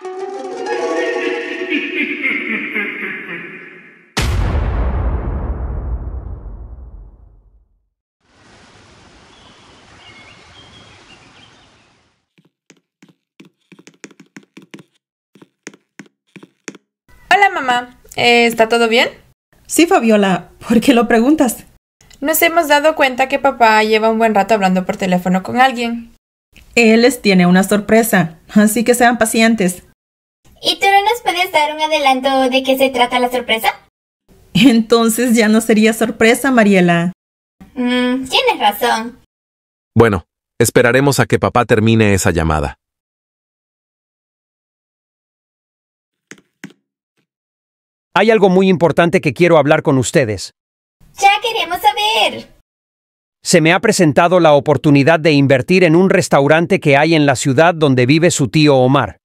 Hola mamá, eh, ¿está todo bien? Sí, Fabiola, ¿por qué lo preguntas? Nos hemos dado cuenta que papá lleva un buen rato hablando por teléfono con alguien. Él les tiene una sorpresa, así que sean pacientes. ¿Y tú no nos puedes dar un adelanto de qué se trata la sorpresa? Entonces ya no sería sorpresa, Mariela. Mm, tienes razón. Bueno, esperaremos a que papá termine esa llamada. Hay algo muy importante que quiero hablar con ustedes. Ya queremos saber. Se me ha presentado la oportunidad de invertir en un restaurante que hay en la ciudad donde vive su tío Omar.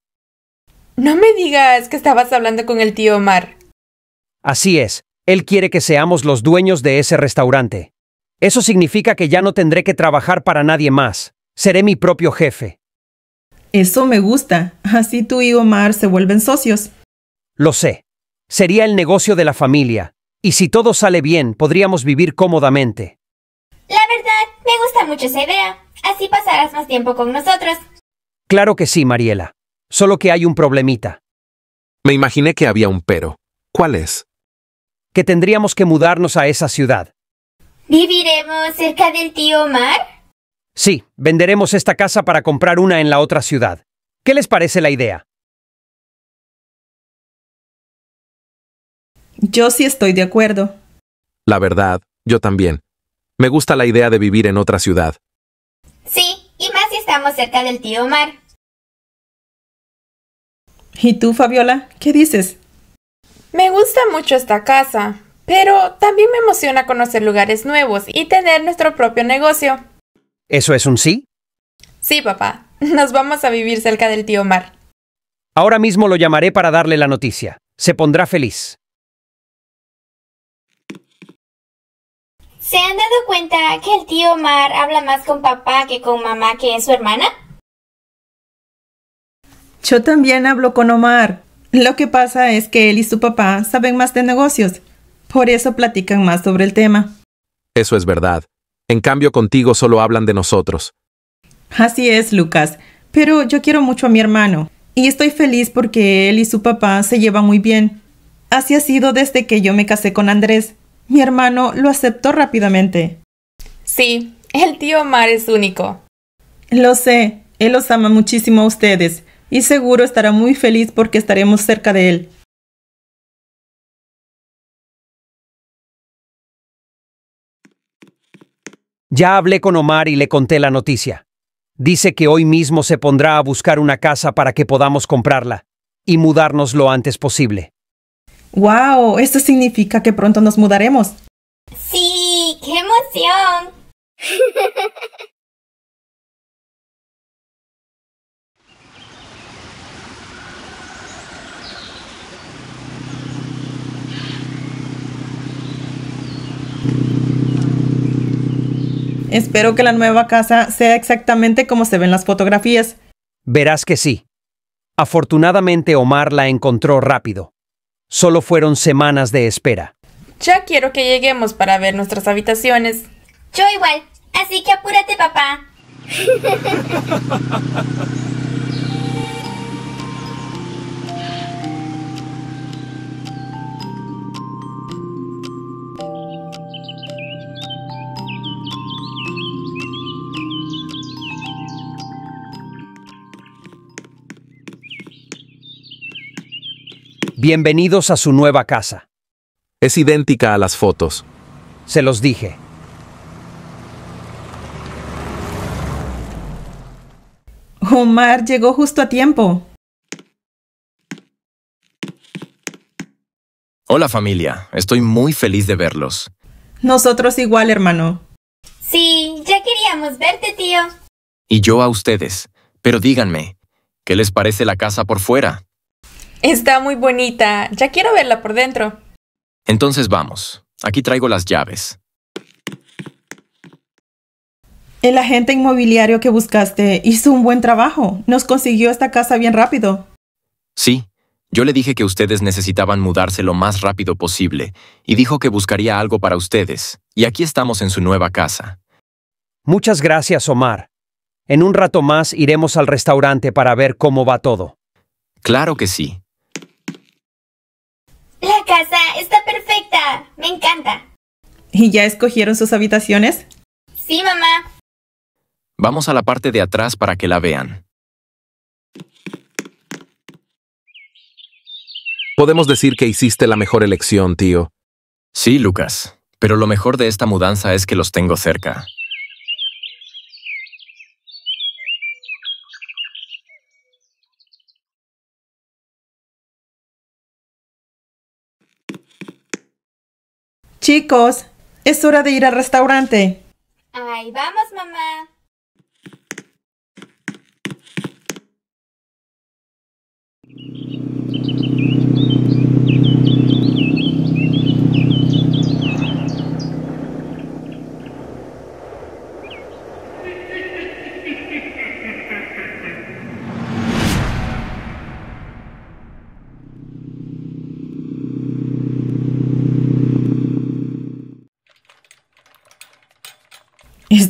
No me digas que estabas hablando con el tío Omar. Así es. Él quiere que seamos los dueños de ese restaurante. Eso significa que ya no tendré que trabajar para nadie más. Seré mi propio jefe. Eso me gusta. Así tú y Omar se vuelven socios. Lo sé. Sería el negocio de la familia. Y si todo sale bien, podríamos vivir cómodamente. La verdad, me gusta mucho esa idea. Así pasarás más tiempo con nosotros. Claro que sí, Mariela. Solo que hay un problemita. Me imaginé que había un pero. ¿Cuál es? Que tendríamos que mudarnos a esa ciudad. ¿Viviremos cerca del tío Omar? Sí, venderemos esta casa para comprar una en la otra ciudad. ¿Qué les parece la idea? Yo sí estoy de acuerdo. La verdad, yo también. Me gusta la idea de vivir en otra ciudad. Sí, y más si estamos cerca del tío Omar. ¿Y tú, Fabiola, qué dices? Me gusta mucho esta casa, pero también me emociona conocer lugares nuevos y tener nuestro propio negocio. ¿Eso es un sí? Sí, papá. Nos vamos a vivir cerca del tío Mar. Ahora mismo lo llamaré para darle la noticia. Se pondrá feliz. ¿Se han dado cuenta que el tío Mar habla más con papá que con mamá, que es su hermana? Yo también hablo con Omar. Lo que pasa es que él y su papá saben más de negocios. Por eso platican más sobre el tema. Eso es verdad. En cambio, contigo solo hablan de nosotros. Así es, Lucas. Pero yo quiero mucho a mi hermano. Y estoy feliz porque él y su papá se llevan muy bien. Así ha sido desde que yo me casé con Andrés. Mi hermano lo aceptó rápidamente. Sí, el tío Omar es único. Lo sé, él los ama muchísimo a ustedes y seguro estará muy feliz porque estaremos cerca de él. Ya hablé con Omar y le conté la noticia. Dice que hoy mismo se pondrá a buscar una casa para que podamos comprarla y mudarnos lo antes posible. ¡Wow! Esto significa que pronto nos mudaremos. Sí, qué emoción. Espero que la nueva casa sea exactamente como se ven las fotografías. Verás que sí. Afortunadamente Omar la encontró rápido. Solo fueron semanas de espera. Ya quiero que lleguemos para ver nuestras habitaciones. Yo igual. Así que apúrate, papá. Bienvenidos a su nueva casa. Es idéntica a las fotos. Se los dije. Omar llegó justo a tiempo. Hola familia, estoy muy feliz de verlos. Nosotros igual, hermano. Sí, ya queríamos verte, tío. Y yo a ustedes. Pero díganme, ¿qué les parece la casa por fuera? Está muy bonita. Ya quiero verla por dentro. Entonces vamos. Aquí traigo las llaves. El agente inmobiliario que buscaste hizo un buen trabajo. Nos consiguió esta casa bien rápido. Sí, yo le dije que ustedes necesitaban mudarse lo más rápido posible y dijo que buscaría algo para ustedes. Y aquí estamos en su nueva casa. Muchas gracias, Omar. En un rato más iremos al restaurante para ver cómo va todo. Claro que sí. La casa está perfecta. Me encanta. ¿Y ya escogieron sus habitaciones? Sí, mamá. Vamos a la parte de atrás para que la vean. Podemos decir que hiciste la mejor elección, tío. Sí, Lucas. Pero lo mejor de esta mudanza es que los tengo cerca. Chicos, es hora de ir al restaurante. Ahí vamos, mamá.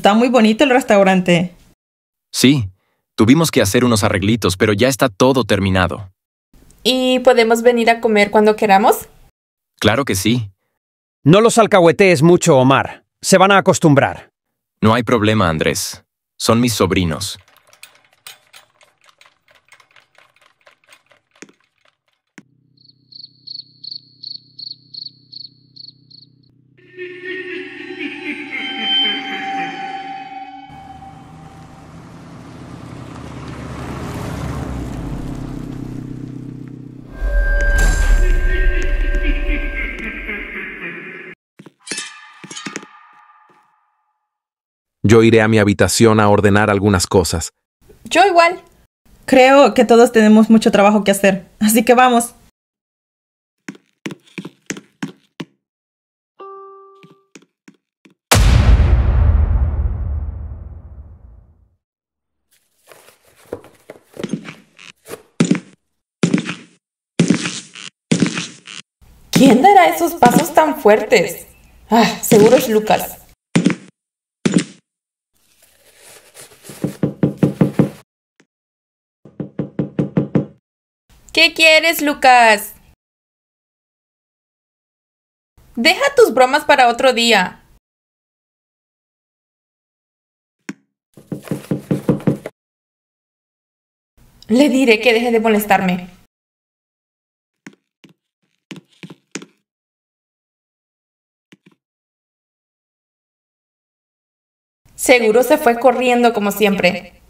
Está muy bonito el restaurante. Sí, tuvimos que hacer unos arreglitos, pero ya está todo terminado. ¿Y podemos venir a comer cuando queramos? Claro que sí. No los alcahuetees mucho, Omar. Se van a acostumbrar. No hay problema, Andrés. Son mis sobrinos. Yo iré a mi habitación a ordenar algunas cosas. Yo igual. Creo que todos tenemos mucho trabajo que hacer, así que vamos. ¿Quién dará esos pasos tan fuertes? Ah, seguro es Lucas. ¿Qué quieres, Lucas? Deja tus bromas para otro día. Le diré que deje de molestarme. Seguro se fue corriendo como siempre.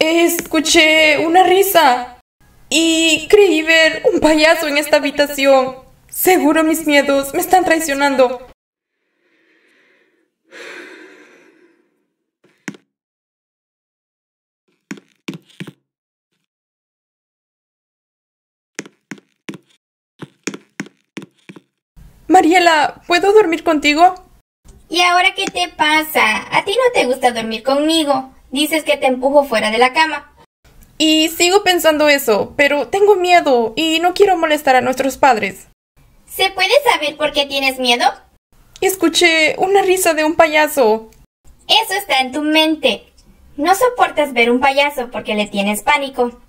Escuché una risa y creí ver un payaso en esta habitación. Seguro mis miedos me están traicionando. Mariela, ¿puedo dormir contigo? ¿Y ahora qué te pasa? A ti no te gusta dormir conmigo. Dices que te empujo fuera de la cama. Y sigo pensando eso, pero tengo miedo y no quiero molestar a nuestros padres. ¿Se puede saber por qué tienes miedo? Escuché una risa de un payaso. Eso está en tu mente. No soportas ver un payaso porque le tienes pánico.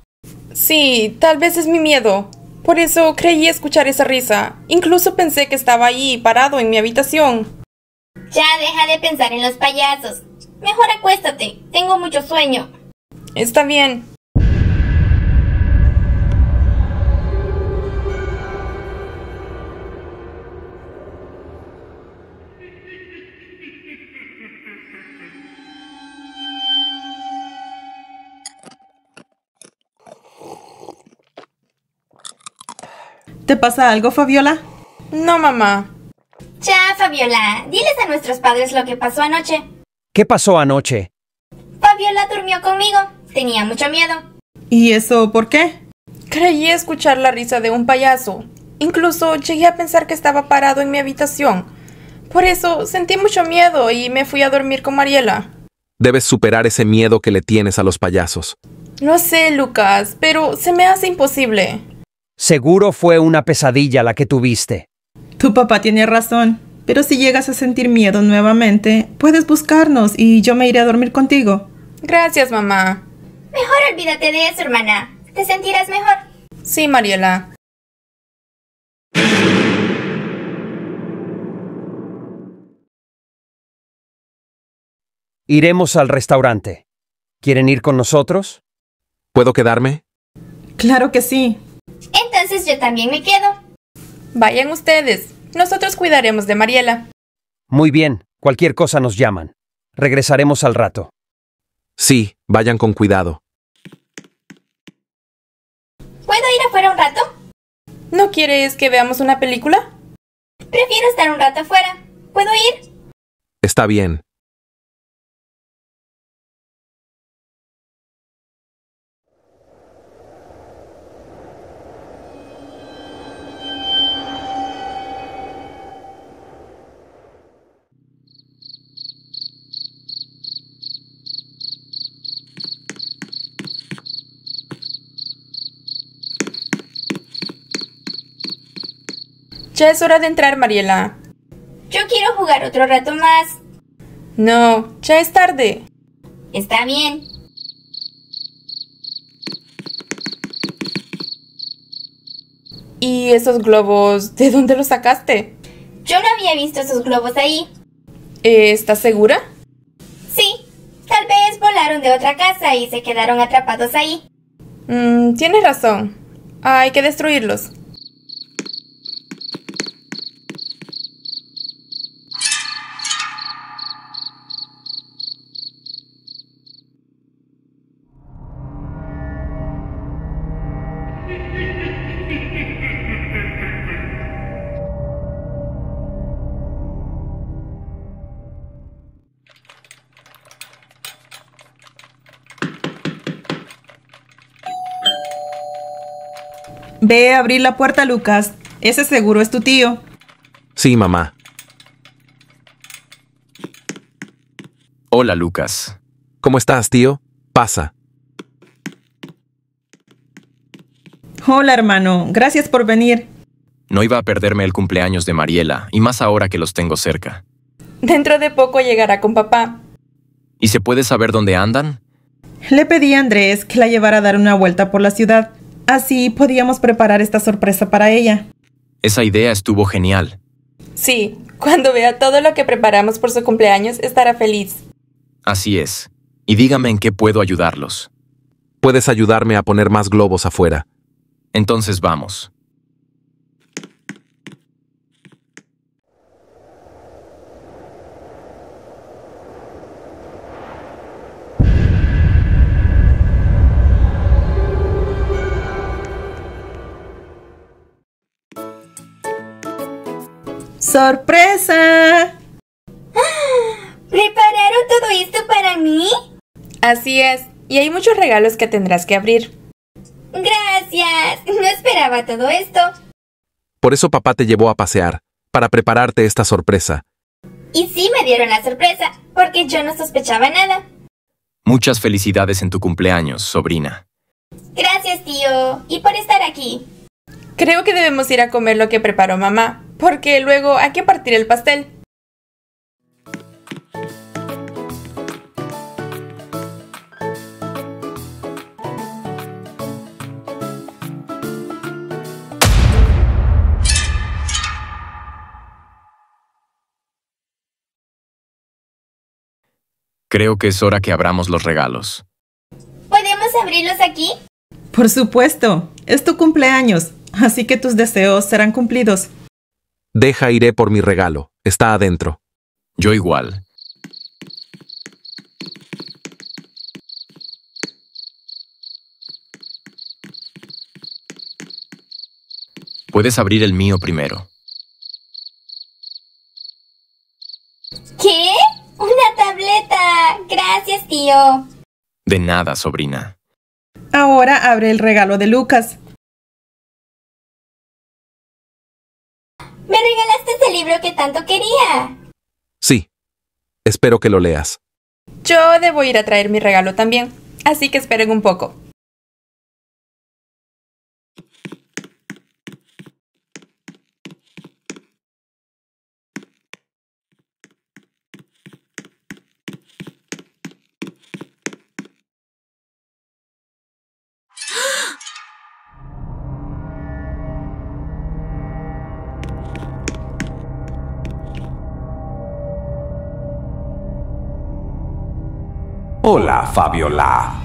Sí, tal vez es mi miedo. Por eso creí escuchar esa risa. Incluso pensé que estaba ahí, parado en mi habitación. Ya deja de pensar en los payasos. Mejor acuéstate. Tengo mucho sueño. Está bien. ¿Te pasa algo, Fabiola? No, mamá. Ya, Fabiola, diles a nuestros padres lo que pasó anoche. ¿Qué pasó anoche? Fabiola durmió conmigo. Tenía mucho miedo. ¿Y eso por qué? Creí escuchar la risa de un payaso. Incluso llegué a pensar que estaba parado en mi habitación. Por eso sentí mucho miedo y me fui a dormir con Mariela. Debes superar ese miedo que le tienes a los payasos. No sé, Lucas, pero se me hace imposible. Seguro fue una pesadilla la que tuviste. Tu papá tiene razón, pero si llegas a sentir miedo nuevamente, puedes buscarnos y yo me iré a dormir contigo. Gracias, mamá. Mejor olvídate de eso, hermana. Te sentirás mejor. Sí, Mariola. Iremos al restaurante. ¿Quieren ir con nosotros? ¿Puedo quedarme? Claro que sí. Pues yo también me quedo. Vayan ustedes. Nosotros cuidaremos de Mariela. Muy bien. Cualquier cosa nos llaman. Regresaremos al rato. Sí, vayan con cuidado. ¿Puedo ir afuera un rato? ¿No quieres que veamos una película? Prefiero estar un rato afuera. ¿Puedo ir? Está bien. Ya es hora de entrar, Mariela. Yo quiero jugar otro rato más. No, ya es tarde. Está bien. ¿Y esos globos? ¿De dónde los sacaste? Yo no había visto esos globos ahí. Eh, ¿Estás segura? Sí, tal vez volaron de otra casa y se quedaron atrapados ahí. Mmm, tienes razón. Hay que destruirlos. Abrí abrir la puerta, Lucas. Ese seguro es tu tío. Sí, mamá. Hola, Lucas. ¿Cómo estás, tío? Pasa. Hola, hermano. Gracias por venir. No iba a perderme el cumpleaños de Mariela, y más ahora que los tengo cerca. Dentro de poco llegará con papá. ¿Y se puede saber dónde andan? Le pedí a Andrés que la llevara a dar una vuelta por la ciudad. Así podíamos preparar esta sorpresa para ella. Esa idea estuvo genial. Sí, cuando vea todo lo que preparamos por su cumpleaños, estará feliz. Así es. Y dígame en qué puedo ayudarlos. Puedes ayudarme a poner más globos afuera. Entonces vamos. ¡Sorpresa! ¿Prepararon todo esto para mí? Así es, y hay muchos regalos que tendrás que abrir. Gracias, no esperaba todo esto. Por eso papá te llevó a pasear, para prepararte esta sorpresa. Y sí me dieron la sorpresa, porque yo no sospechaba nada. Muchas felicidades en tu cumpleaños, sobrina. Gracias, tío, y por estar aquí. Creo que debemos ir a comer lo que preparó mamá porque luego hay que partir el pastel. Creo que es hora que abramos los regalos. ¿Podemos abrirlos aquí? Por supuesto, es tu cumpleaños, así que tus deseos serán cumplidos. Deja, iré por mi regalo. Está adentro. Yo igual. Puedes abrir el mío primero. ¿Qué? Una tableta. Gracias, tío. De nada, sobrina. Ahora abre el regalo de Lucas. Espero que lo leas. Yo debo ir a traer mi regalo también, así que esperen un poco. Hola Fabiola.